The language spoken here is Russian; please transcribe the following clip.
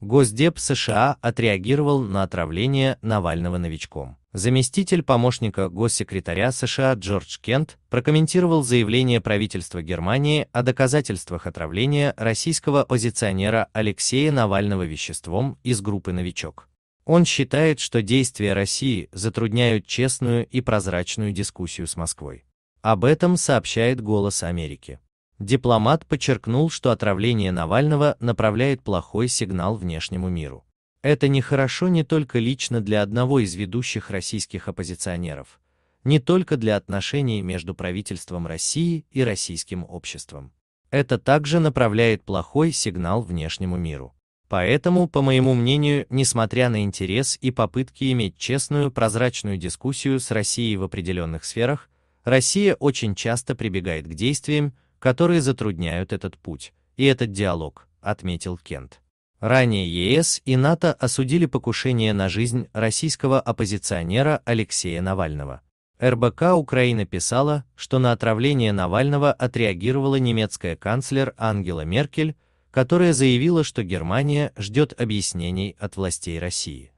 Госдеп США отреагировал на отравление Навального новичком. Заместитель помощника госсекретаря США Джордж Кент прокомментировал заявление правительства Германии о доказательствах отравления российского оппозиционера Алексея Навального веществом из группы «Новичок». Он считает, что действия России затрудняют честную и прозрачную дискуссию с Москвой. Об этом сообщает «Голос Америки». Дипломат подчеркнул, что отравление Навального направляет плохой сигнал внешнему миру. Это нехорошо не только лично для одного из ведущих российских оппозиционеров, не только для отношений между правительством России и российским обществом. Это также направляет плохой сигнал внешнему миру. Поэтому, по моему мнению, несмотря на интерес и попытки иметь честную, прозрачную дискуссию с Россией в определенных сферах, Россия очень часто прибегает к действиям, которые затрудняют этот путь и этот диалог, отметил Кент. Ранее ЕС и НАТО осудили покушение на жизнь российского оппозиционера Алексея Навального. РБК Украина писала, что на отравление Навального отреагировала немецкая канцлер Ангела Меркель, которая заявила, что Германия ждет объяснений от властей России.